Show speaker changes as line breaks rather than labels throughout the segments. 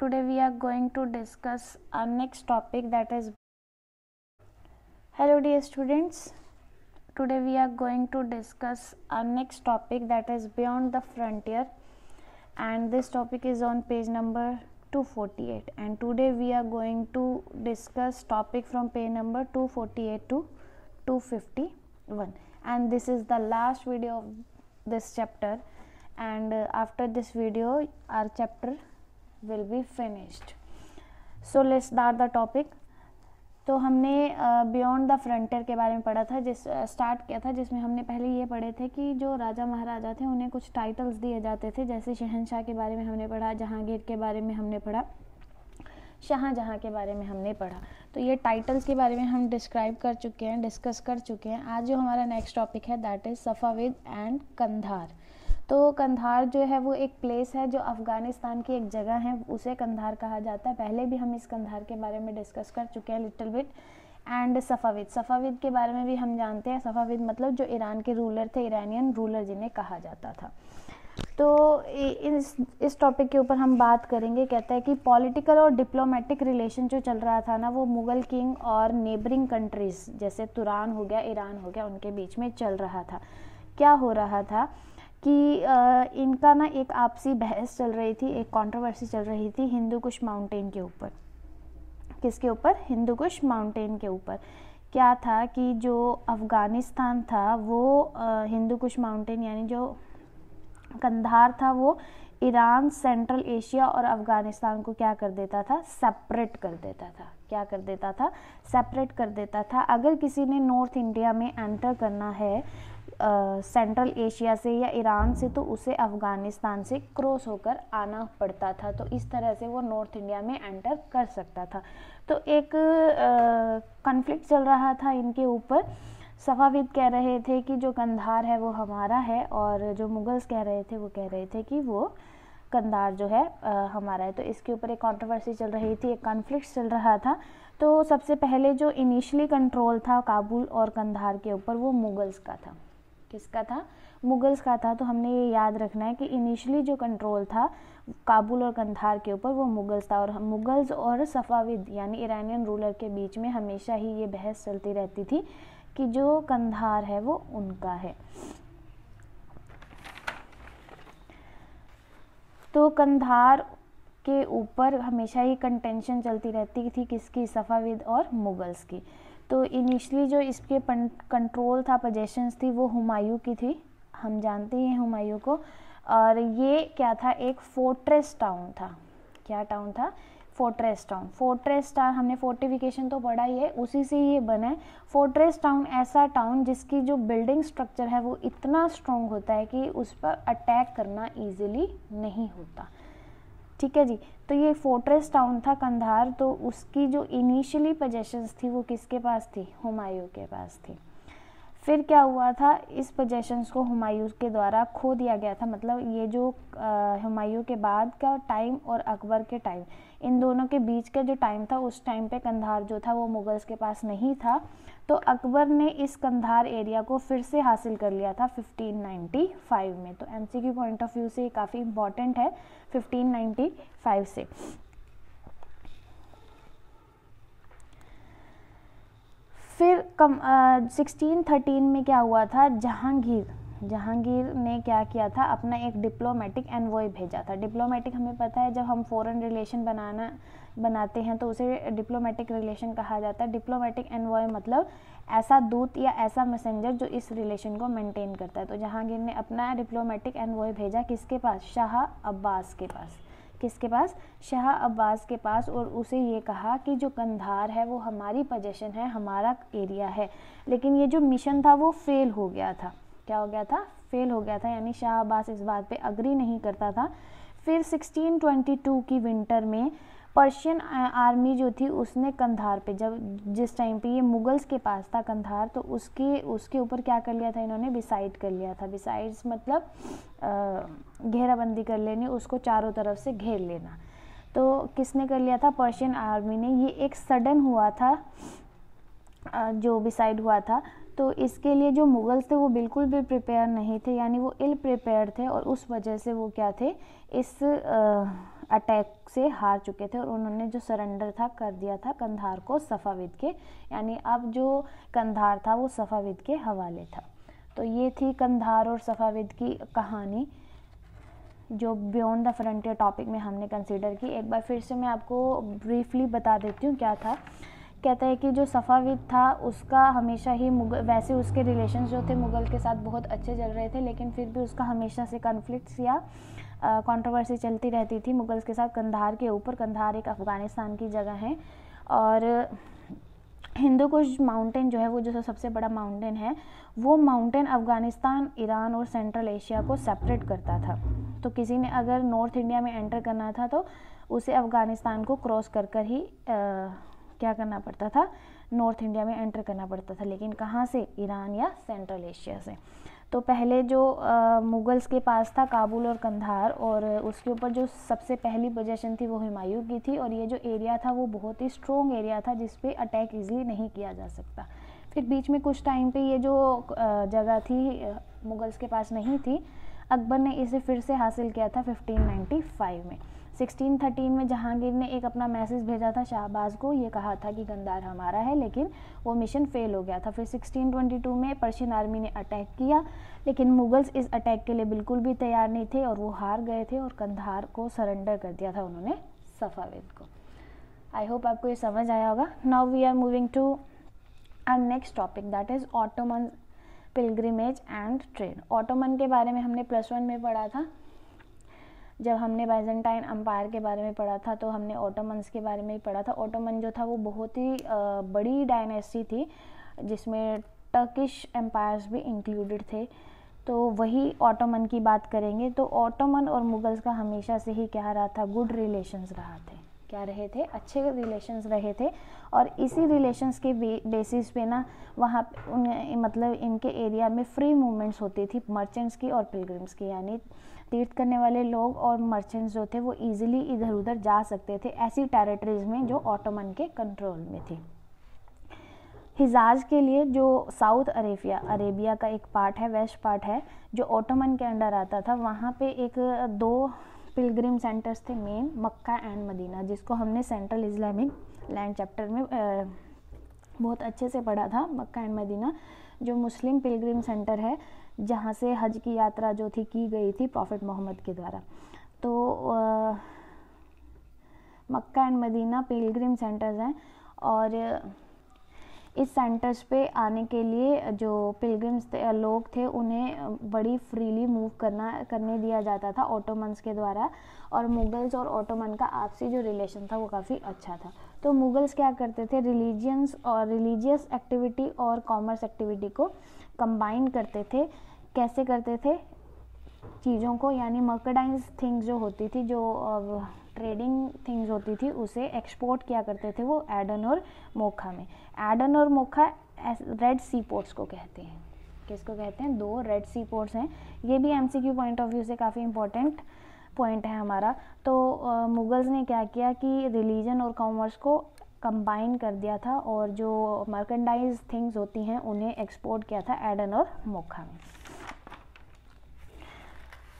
today we are going to discuss our next topic that is hello dear students today we are going to discuss our next topic that is beyond the frontier and this topic is on page number 248 and today we are going to discuss topic from page number 248 to 251 and this is the last video of this chapter and uh, after this video our chapter will be finished so let's start the topic तो हमने beyond the frontier के बारे में पढ़ा था जिस start uh, किया था जिसमें हमने पहले ये पढ़े थे कि जो राजा महाराजा थे उन्हें कुछ टाइटल्स दिए जाते थे जैसे शहनशाह के बारे में हमने पढ़ा जहांगीर के बारे में हमने पढ़ा शाहजहाँ के बारे में हमने पढ़ा तो ये टाइटल्स के बारे में हम डिस्क्राइब कर चुके हैं डिस्कस कर चुके हैं आज जो हमारा नेक्स्ट टॉपिक है that is Safavid and Kandahar तो कंधार जो है वो एक प्लेस है जो अफ़गानिस्तान की एक जगह है उसे कंधार कहा जाता है पहले भी हम इस कंधार के बारे में डिस्कस कर चुके हैं little bit and Safavid Safavid के बारे में भी हम जानते हैं सफ़ाविद मतलब जो ईरान के रूलर थे ईरानियन रूलर जिन्हें कहा जाता था तो इस इस टॉपिक के ऊपर हम बात करेंगे कहता है कि पॉलिटिकल और डिप्लोमेटिक रिलेशन जो चल रहा था ना वो मुग़ल किंग और नेबरिंग कंट्रीज़ जैसे तुरान हो गया ईरान हो गया उनके बीच में चल रहा था क्या हो रहा था कि इनका ना एक आपसी बहस चल रही थी एक कंट्रोवर्सी चल रही थी हिंदू कुश माउंटेन के ऊपर किसके ऊपर हिंदू कुश माउंटेन के ऊपर क्या था कि जो अफ़गानिस्तान था वो हिंदू कुश माउंटेन यानी जो कंधार था वो ईरान सेंट्रल एशिया और अफ़गानिस्तान को क्या कर देता था सेपरेट कर देता था क्या कर देता था सेपरेट कर देता था अगर किसी ने नॉर्थ इंडिया में एंटर करना है सेंट्रल एशिया से या ईरान से तो उसे अफ़गानिस्तान से क्रॉस होकर आना पड़ता था तो इस तरह से वो नॉर्थ इंडिया में एंटर कर सकता था तो एक कन्फ्लिक्ट चल रहा था इनके ऊपर सफ़ाविद कह रहे थे कि जो कंधार है वो हमारा है और जो मुग़ल्स कह रहे थे वो कह रहे थे कि वो कंधार जो है आ, हमारा है तो इसके ऊपर एक कंट्रोवर्सी चल रही थी एक कॉन्फ्लिक्ट चल रहा था तो सबसे पहले जो इनिशियली कंट्रोल था काबुल और कंधार के ऊपर वो मुग़ल्स का था किसका था मुगल्स का था तो हमने ये याद रखना है कि इनिशियली जो कंट्रोल था काबुल और कंधार के ऊपर वो मुगल्स था और मुगल्स और सफ़ाविद यानी ईरानियन रूलर के बीच में हमेशा ही ये बहस चलती रहती थी कि जो कंधार है वो उनका है तो कंधार के ऊपर हमेशा ही कंटेंशन चलती रहती थी किसकी सफ़ाविद और मुगल्स की तो इनिशली जो इसके कंट्रोल था पजेशंस थी वो हुमायूं की थी हम जानते हैं हुमायूं को और ये क्या था एक फोर्ट्रेस टाउन था क्या टाउन था फोर्ट्रेस टाउन फोर्ट्रेस टाउन हमने फोर्टिफिकेशन तो पढ़ा ही है उसी से ये बना है फोर्ट्रेस टाउन ऐसा टाउन जिसकी जो बिल्डिंग स्ट्रक्चर है वो इतना स्ट्रॉन्ग होता है कि उस पर अटैक करना ईजिली नहीं होता ठीक है जी तो ये फोर्ट्रेस टाउन था कंधार तो उसकी जो इनिशियली पोजेशंस थी वो किसके पास थी हुमायूं के पास थी फिर क्या हुआ था इस पोजेशंस को हुमायूं के द्वारा खो दिया गया था मतलब ये जो हुमायूं के बाद का टाइम और अकबर के टाइम इन दोनों के बीच का जो टाइम था उस टाइम पे कंधार जो था वो मुगल्स के पास नहीं था तो अकबर ने इस कंधार एरिया को फिर से हासिल कर लिया था 1595 में तो एमसीक्यू पॉइंट ऑफ व्यू से काफ़ी इंपॉर्टेंट है 1595 से फिर कम सिक्सटीन थर्टीन में क्या हुआ था जहांगीर जहांगीर ने क्या किया था अपना एक डिप्लोमेटिक एनवॉय भेजा था डिप्लोमेटिक हमें पता है जब हम फॉरेन रिलेशन बनाना बनाते हैं तो उसे डिप्लोमेटिक रिलेशन कहा जाता है डिप्लोमेटिक एनवॉय मतलब ऐसा दूत या ऐसा मैसेंजर जो इस रिलेशन को मेंटेन करता है तो जहांगीर ने अपना डिप्लोमेटिक एनवॉय भेजा किसके पास शाह अब्बास के पास किसके पास शाह अब्बास के पास और उसे ये कहा कि जो कंधार है वो हमारी पोजेशन है हमारा एरिया है लेकिन ये जो मिशन था वो फेल हो गया था क्या हो गया था फेल हो गया था यानी शाह अब्बास इस बात पे अग्री नहीं करता था फिर 1622 की विंटर में पर्शियन आर्मी जो थी उसने कंधार पे जब जिस टाइम पे ये मुगल्स के पास था कंधार तो उसके उसके ऊपर क्या कर लिया था इन्होंने बिसाइड कर लिया था बिसाइड्स मतलब घेराबंदी कर लेनी उसको चारों तरफ से घेर लेना तो किसने कर लिया था पर्शियन आर्मी ने ये एक सडन हुआ था जो बिसाइड हुआ था तो इसके लिए जो मुगल्स थे वो बिल्कुल भी प्रिपेयर नहीं थे यानी वो इल प्रिपेयर थे और उस वजह से वो क्या थे इस आ, अटैक से हार चुके थे और उन्होंने जो सरेंडर था कर दिया था कंधार को सफ़ाविद के यानी अब जो कंधार था वो सफ़ाविद के हवाले था तो ये थी कंधार और सफ़ाविद की कहानी जो बियॉन्ड द फ्रंटियर टॉपिक में हमने कंसिडर की एक बार फिर से मैं आपको ब्रीफली बता देती हूँ क्या था कहता है कि जो सफ़ाविद था उसका हमेशा ही मुगल वैसे उसके रिलेशन जो थे मुग़ल के साथ बहुत अच्छे चल रहे थे लेकिन फिर भी उसका हमेशा से कन्फ्लिक्स या कंट्रोवर्सी चलती रहती थी मुग़ल्स के साथ कंधार के ऊपर कंधार एक अफ़गानिस्तान की जगह है और हिंदू कुश माउंटेन जो है वो जो सबसे बड़ा माउंटेन है वो माउंटेन अफ़गानिस्तान ईरान और सेंट्रल एशिया को सेपरेट करता था तो किसी ने अगर नॉर्थ इंडिया में एंटर करना था तो उसे अफ़गानिस्तान को क्रॉस कर कर ही आ, क्या करना पड़ता था नॉर्थ इंडिया में एंटर करना पड़ता था लेकिन कहाँ से ईरान या सेंट्रल एशिया से तो पहले जो मुगल्स के पास था काबुल और कंधार और उसके ऊपर जो सबसे पहली पोजेशन थी वो हुमायूं की थी और ये जो एरिया था वो बहुत ही स्ट्रॉन्ग एरिया था जिस पर अटैक ईजिली नहीं किया जा सकता फिर बीच में कुछ टाइम पे ये जो जगह थी मुगल्स के पास नहीं थी अकबर ने इसे फिर से हासिल किया था 1595 में 1613 में जहांगीर ने एक अपना मैसेज भेजा था शाहबाज को ये कहा था कि गंदार हमारा है लेकिन वो मिशन फेल हो गया था फिर 1622 में पर्शियन आर्मी ने अटैक किया लेकिन मुगल्स इस अटैक के लिए बिल्कुल भी तैयार नहीं थे और वो हार गए थे और कंधार को सरेंडर कर दिया था उन्होंने सफावेद को आई होप आपको ये समझ आया होगा now we are moving to our next topic that is Ottoman pilgrimage and trade Ottoman के बारे में हमने प्लस वन में पढ़ा था जब हमने बाइजेंटाइन अम्पायर के बारे में पढ़ा था तो हमने ओटोमन्स के बारे में पढ़ा था ओटोमन जो था वो बहुत ही बड़ी डायनेस्टी थी जिसमें टर्किश एम्पायर्स भी इंक्लूडेड थे तो वही ऑटोमन की बात करेंगे तो ऑटोमन और मुगल्स का हमेशा से ही क्या रहा था गुड रिलेशंस रहा थे क्या रहे थे अच्छे रिलेशंस रहे थे और इसी रिलेशंस के बेसिस पे ना वहाँ उन मतलब इनके एरिया में फ्री मूवमेंट्स होती थी मर्चेंट्स की और पिलग्रिम्स की यानी तीर्थ करने वाले लोग और मर्चेंट्स जो थे वो इजीली इधर उधर जा सकते थे ऐसी टेरिटरीज में जो ऑटोमन के कंट्रोल में थी हिजाज के लिए जो साउथ अरेबिया अरेबिया का एक पार्ट है वेस्ट पार्ट है जो ऑटोमन के अंडर आता था वहाँ पे एक दो पिलग्रिम सेंटर्स थे मेन मक्का एंड मदीना जिसको हमने सेंट्रल इस्लामिक लैंड चैप्टर में बहुत अच्छे से पढ़ा था मक्का एंड मदीना जो मुस्लिम पिलग्रिम सेंटर है जहाँ से हज की यात्रा जो थी की गई थी प्रॉफिट मोहम्मद के द्वारा तो आ, Mecca and Medina pilgrim centres हैं और इस सेंटर्स पे आने के लिए जो पिलग्रिम्स लोग थे उन्हें बड़ी फ्रीली मूव करना करने दिया जाता था ऑटोमन्स के द्वारा और मुगल्स और ऑटोमन का आपसी जो रिलेशन था वो काफ़ी अच्छा था तो मुगल्स क्या करते थे रिलीजियंस और रिलीजियस एक्टिविटी और कॉमर्स एक्टिविटी को कंबाइन करते थे कैसे करते थे चीज़ों को यानी मर्कडाइज थिंग्स जो होती थी जो ट्रेडिंग थिंग्स होती थी उसे एक्सपोर्ट किया करते थे वो एडन और मोखा में एडन और मोखा रेड सी पोर्ट्स को कहते हैं किसको कहते हैं दो रेड सी पोर्ट्स हैं ये भी एम पॉइंट ऑफ व्यू से काफ़ी इंपॉर्टेंट पॉइंट है हमारा तो मुगल्स ने क्या किया कि रिलीजन और कॉमर्स को कंबाइन कर दिया था और जो मर्केंडाइज थिंग्स होती हैं उन्हें एक्सपोर्ट किया था एडन और मोखा में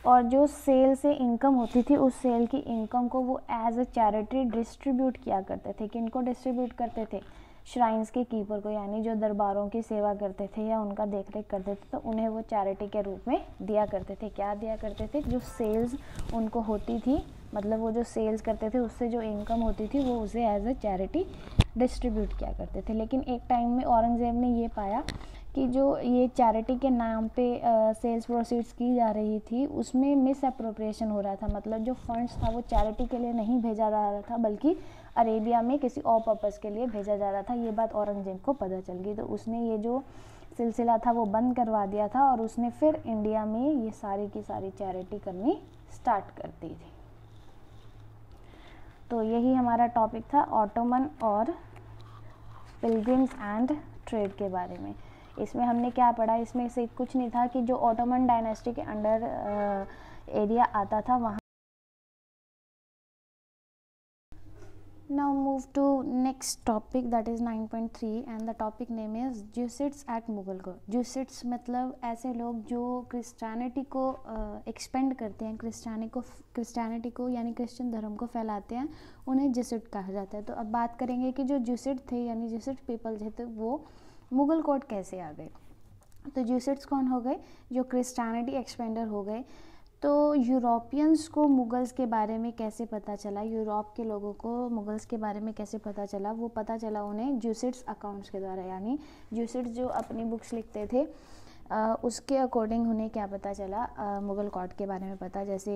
और जो सेल से इनकम होती थी उस सेल की इनकम को वो एज अ चैरिटी डिस्ट्रीब्यूट किया करते थे किन को डिस्ट्रीब्यूट करते थे श्राइन्स के कीपर को यानी जो दरबारों की सेवा करते थे या उनका देख रेख करते थे तो उन्हें वो चैरिटी के रूप में दिया करते थे क्या दिया करते थे जो सेल्स उनको होती थी मतलब वो जो सेल्स करते थे उससे जो इनकम होती थी वो उसे एज अ चैरिटी डिस्ट्रीब्यूट किया करते थे लेकिन एक टाइम में औरंगज़ेब ने ये पाया कि जो ये चैरिटी के नाम पे सेल्स प्रोसीड्स की जा रही थी उसमें मिस अप्रोप्रिएशन हो रहा था मतलब जो फंड्स था वो चैरिटी के लिए नहीं भेजा जा रहा था बल्कि अरेबिया में किसी और पर्पज़ के लिए भेजा जा रहा था ये बात औरंगजेब को पता चल गई तो उसने ये जो सिलसिला था वो बंद करवा दिया था और उसने फिर इंडिया में ये सारी की सारी चैरिटी करनी स्टार्ट कर दी थी तो यही हमारा टॉपिक था ऑटोमन और पिलग्रिम्स एंड ट्रेड के बारे में इसमें हमने क्या पढ़ा इसमें से कुछ नहीं था कि जो ऑटोमन डायनेस्टी के अंडर एरिया uh, आता था वहाँ now move to next topic that is 9.3 and the topic name is Jesuits at Mughalgarh. Jesuits मतलब ऐसे लोग जो क्रिस्टानिटी को एक्सपेंड uh, करते हैं क्रिस्टानी को क्रिस्टानिटी को यानी क्रिश्चियन धर्म को फैलाते हैं उन्हें जेसिट कहा जाता है तो अब बात करेंगे कि जो जूसिट थे यानी जूसिट पीपल थे तो वो मुग़ल कोर्ट कैसे आ गए तो जूसिट्स कौन हो गए जो क्रिस्टानिटी एक्सपेंडर हो गए तो यूरोपियंस को मुगल्स के बारे में कैसे पता चला यूरोप के लोगों को मुगल्स के बारे में कैसे पता चला वो पता चला उन्हें जूसिट्स अकाउंट्स के द्वारा यानी जूसिट्स जो अपनी बुक्स लिखते थे आ, उसके अकॉर्डिंग उन्हें क्या पता चला आ, मुगल कॉट के बारे में पता जैसे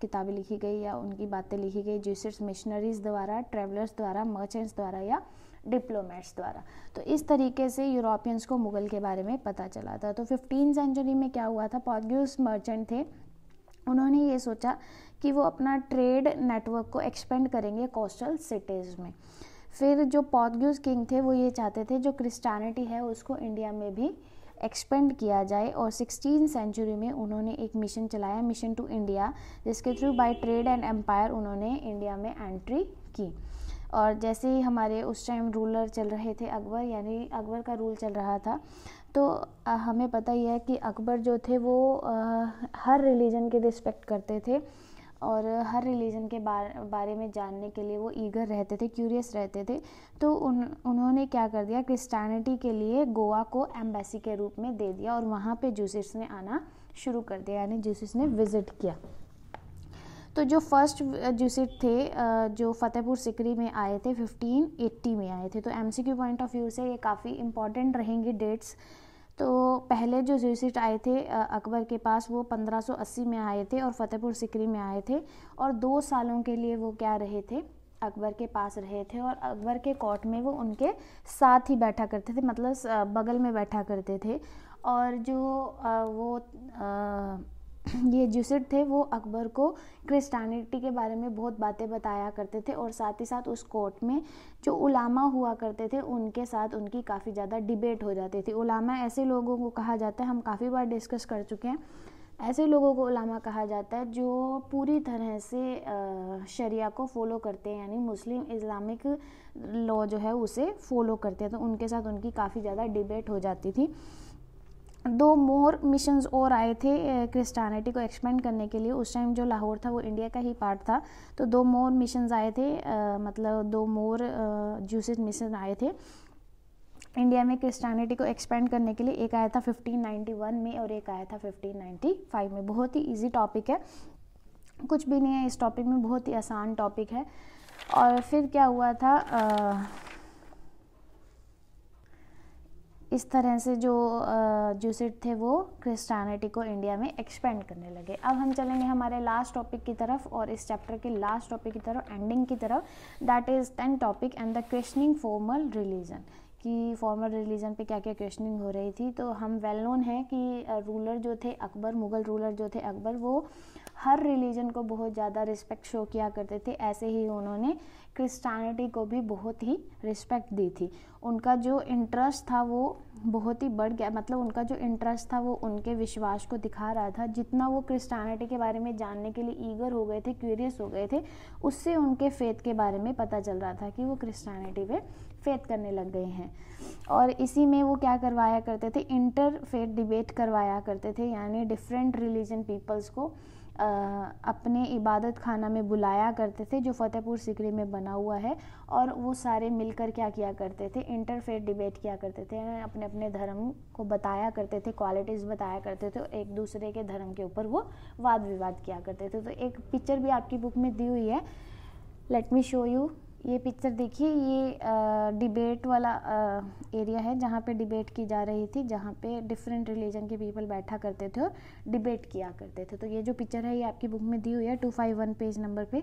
किताबें लिखी गई या उनकी बातें लिखी गई जूसिट्स मिशनरीज द्वारा ट्रेवलर्स द्वारा मर्चेंट्स द्वारा या डिप्लोमेट्स द्वारा तो इस तरीके से यूरोपियंस को मुग़ल के बारे में पता चला था तो फिफ्टीन सेंचुरी में क्या हुआ था पॉर्ग्यूस मर्चेंट थे उन्होंने ये सोचा कि वो अपना ट्रेड नेटवर्क को एक्सपेंड करेंगे कोस्टल सिटीज़ में फिर जो पॉर्ग्यूस किंग थे वो ये चाहते थे जो क्रिस्टानिटी है उसको इंडिया में भी एक्सपेंड किया जाए और सिक्सटीन सेंचुरी में उन्होंने एक मिशन चलाया मिशन टू इंडिया जिसके through by trade and empire उन्होंने इंडिया में एंट्री की और जैसे ही हमारे उस टाइम रूलर चल रहे थे अकबर यानी अकबर का रूल चल रहा था तो हमें पता ही है कि अकबर जो थे वो हर रिलीजन के रिस्पेक्ट करते थे और हर रिलीजन के बारे बारे में जानने के लिए वो ईगर रहते थे क्यूरियस रहते थे तो उन उन्होंने क्या कर दिया क्रिस्टानिटी के लिए गोवा को एम्बेसी के रूप में दे दिया और वहाँ पे जूसिस ने आना शुरू कर दिया यानी जूसिस ने विज़िट किया तो जो फर्स्ट जूसिट थे जो फतेहपुर सिकरी में आए थे 1580 में आए थे तो एमसीक्यू पॉइंट ऑफ व्यू से ये काफ़ी इंपॉर्टेंट रहेंगे डेट्स तो पहले जो जूसिट आए थे अकबर के पास वो 1580 में आए थे और फतेहपुर सिकरी में आए थे और दो सालों के लिए वो क्या रहे थे अकबर के पास रहे थे और अकबर के कोर्ट में वो उनके साथ ही बैठा करते थे मतलब बगल में बैठा करते थे और जो वो ये जुसिड थे वो अकबर को क्रिस्टानिटी के बारे में बहुत बातें बताया करते थे और साथ ही साथ उस कोर्ट में जो उलामा हुआ करते थे उनके साथ उनकी काफ़ी ज़्यादा डिबेट हो जाती थी उलामा ऐसे लोगों को कहा जाता है हम काफ़ी बार डिस्कस कर चुके हैं ऐसे लोगों को उलामा कहा जाता है जो पूरी तरह से शरिया को फॉलो करते हैं यानी मुस्लिम इस्लामिक लॉ जो है उसे फॉलो करते हैं तो उनके साथ उनकी काफ़ी ज़्यादा डिबेट हो जाती थी दो मोर मिशन और आए थे क्रिस्टानिटी को एक्सपेंड करने के लिए उस टाइम जो लाहौर था वो इंडिया का ही पार्ट था तो दो मोर मिशन आए थे आ, मतलब दो मोर जूस मिशन आए थे इंडिया में क्रिस्टानिटी को एक्सपेंड करने के लिए एक आया था 1591 में और एक आया था 1595 में बहुत ही इजी टॉपिक है कुछ भी नहीं है इस टॉपिक में बहुत ही आसान टॉपिक है और फिर क्या हुआ था आ, इस तरह से जो जूसिट थे वो क्रिस्टानिटी को इंडिया में एक्सपेंड करने लगे अब हम चलेंगे हमारे लास्ट टॉपिक की तरफ और इस चैप्टर के लास्ट टॉपिक की तरफ एंडिंग की तरफ that is ten topic and the questioning formal religion कि फॉर्मर रिलीजन पे क्या क्या क्वेश्चनिंग हो रही थी तो हम वेल नोन हैं कि रूलर जो थे अकबर मुग़ल रूलर जो थे अकबर वो हर रिलीजन को बहुत ज़्यादा रिस्पेक्ट शो किया करते थे ऐसे ही उन्होंने क्रिस्टानिटी को भी बहुत ही रिस्पेक्ट दी थी उनका जो इंटरेस्ट था वो बहुत ही बढ़ गया मतलब उनका जो इंटरेस्ट था वो उनके विश्वास को दिखा रहा था जितना वो क्रिस्टानिटी के बारे में जानने के लिए ईगर हो गए थे क्यूरियस हो गए थे उससे उनके फेथ के बारे में पता चल रहा था कि वो क्रिस्टानिटी पे फेथ करने लग गए हैं और इसी में वो क्या करवाया करते थे इंटर फेथ डिबेट करवाया करते थे यानी डिफरेंट रिलीजन पीपल्स को अपने इबादत खाना में बुलाया करते थे जो फ़तेहपुर सिकरी में बना हुआ है और वो सारे मिलकर क्या किया करते थे इंटरफेयर डिबेट किया करते थे अपने अपने धर्म को बताया करते थे क्वालिटीज़ बताया करते थे एक दूसरे के धर्म के ऊपर वो वाद विवाद किया करते थे तो एक पिक्चर भी आपकी बुक में दी हुई है लेट मी शो यू ये पिक्चर देखिए ये डिबेट वाला आ, एरिया है जहाँ पे डिबेट की जा रही थी जहाँ पे डिफरेंट रिलीजन के पीपल बैठा करते थे और डिबेट किया करते थे तो ये जो पिक्चर है ये आपकी बुक में दी हुई है two five one page number पे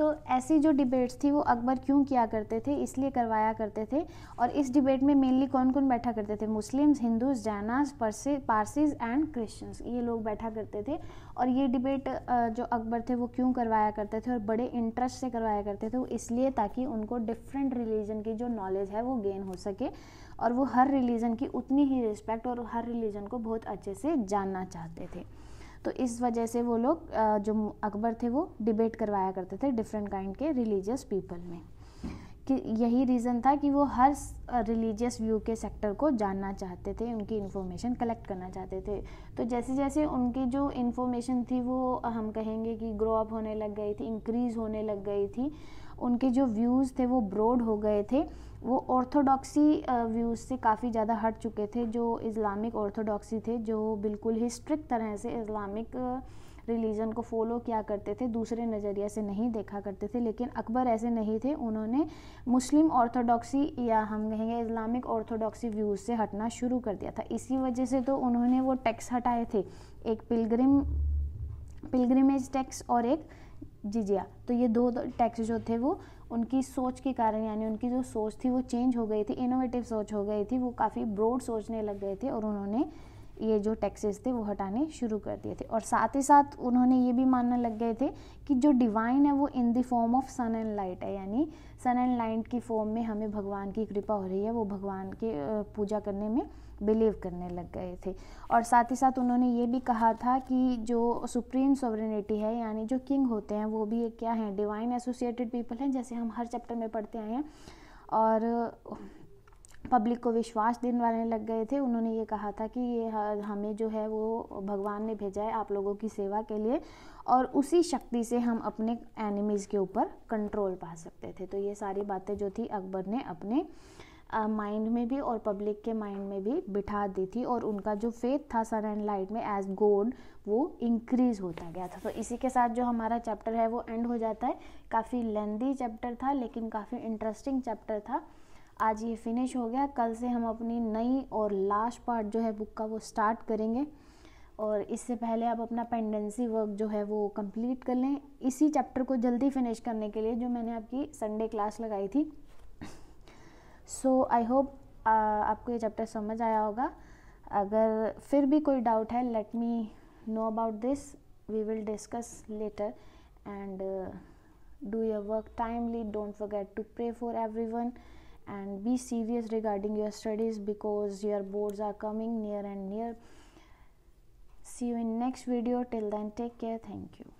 तो ऐसी जो डिबेट्स थी वो अकबर क्यों किया करते थे इसलिए करवाया करते थे और इस डिबेट में मेनली कौन कौन बैठा करते थे Muslims Hindus Jainas Parsis and Christians ये लोग बैठा करते थे और ये डिबेट जो अकबर थे वो क्यों करवाया करते थे और बड़े इंटरेस्ट से करवाया करते थे इसलिए ताकि उनको डिफरेंट रिलीजन की जो नॉलेज है वो गेन हो सके और वो हर रिलीजन की उतनी ही रिस्पेक्ट और हर रिलीजन को बहुत अच्छे से जानना चाहते थे तो इस वजह से वो लोग जो अकबर थे वो डिबेट करवाया करते थे डिफरेंट काइंड के रिलीजियस पीपल में कि यही रीज़न था कि वो हर रिलीजियस व्यू के सेक्टर को जानना चाहते थे उनकी इन्फॉर्मेशन कलेक्ट करना चाहते थे तो जैसे जैसे उनकी जो इन्फॉर्मेशन थी वो हम कहेंगे कि ग्रो अप होने लग गई थी इंक्रीज़ होने लग गई थी उनके जो व्यूज़ थे वो ब्रॉड हो गए थे वो ऑर्थोडॉक्सी व्यूज़ से काफ़ी ज़्यादा हट चुके थे जो इस्लामिक ऑर्थोडॉक्सी थे जो बिल्कुल ही स्ट्रिक्ट तरह से इस्लामिक रिलीजन को फॉलो किया करते थे दूसरे नज़रिए से नहीं देखा करते थे लेकिन अकबर ऐसे नहीं थे उन्होंने मुस्लिम ऑर्थोडॉक्सी या हम कहेंगे इस्लामिक ऑर्थोडॉक्सी व्यूज़ से हटना शुरू कर दिया था इसी वजह से तो उन्होंने वो टैक्स हटाए थे एक पिलग्रिम पिलग्रिमेज टैक्स और एक जिजिया तो ये दो टैक्स जो थे वो उनकी सोच के कारण यानी उनकी जो सोच थी वो चेंज हो गई थी इनोवेटिव सोच हो गई थी वो काफ़ी ब्रॉड सोचने लग गए थे और उन्होंने ये जो टैक्सेस थे वो हटाने शुरू कर दिए थे और साथ ही साथ उन्होंने ये भी मानने लग गए थे कि जो डिवाइन है वो in the form of sun and light है यानी सन एंड लाइट की फॉर्म में हमें भगवान की कृपा हो रही है वो भगवान के पूजा करने में बिलीव करने लग गए थे और साथ ही साथ उन्होंने ये भी कहा था कि जो सुप्रीम सोवरेनिटी है यानी जो किंग होते हैं वो भी एक क्या है डिवाइन एसोसिएटेड पीपल हैं जैसे हम हर चैप्टर में पढ़ते आए हैं और पब्लिक को विश्वास दिलवाने लग गए थे उन्होंने ये कहा था कि ये हमें जो है वो भगवान ने भेजा है आप लोगों की सेवा के लिए और उसी शक्ति से हम अपने एनिमीज़ के ऊपर कंट्रोल पा सकते थे तो ये सारी बातें जो थी अकबर ने अपने माइंड में भी और पब्लिक के माइंड में भी बिठा दी थी और उनका जो फेथ था सन एंड लाइट में एज गोड वो इंक्रीज होता गया था तो इसी के साथ जो हमारा चैप्टर है वो एंड हो जाता है काफ़ी लेंदी चैप्टर था लेकिन काफ़ी इंटरेस्टिंग चैप्टर था आज ये फिनिश हो गया कल से हम अपनी नई और लास्ट पार्ट जो है बुक का वो स्टार्ट करेंगे और इससे पहले आप अपना पेंडेंसी वर्क जो है वो कंप्लीट कर लें इसी चैप्टर को जल्दी फिनिश करने के लिए जो मैंने आपकी संडे क्लास लगाई थी सो आई होप आपको ये चैप्टर समझ आया होगा अगर फिर भी कोई डाउट है let me know about this we will discuss later and do your work timely don't forget to pray for everyone and be serious regarding your studies because your boards are coming near and near see you in next video till then take care thank you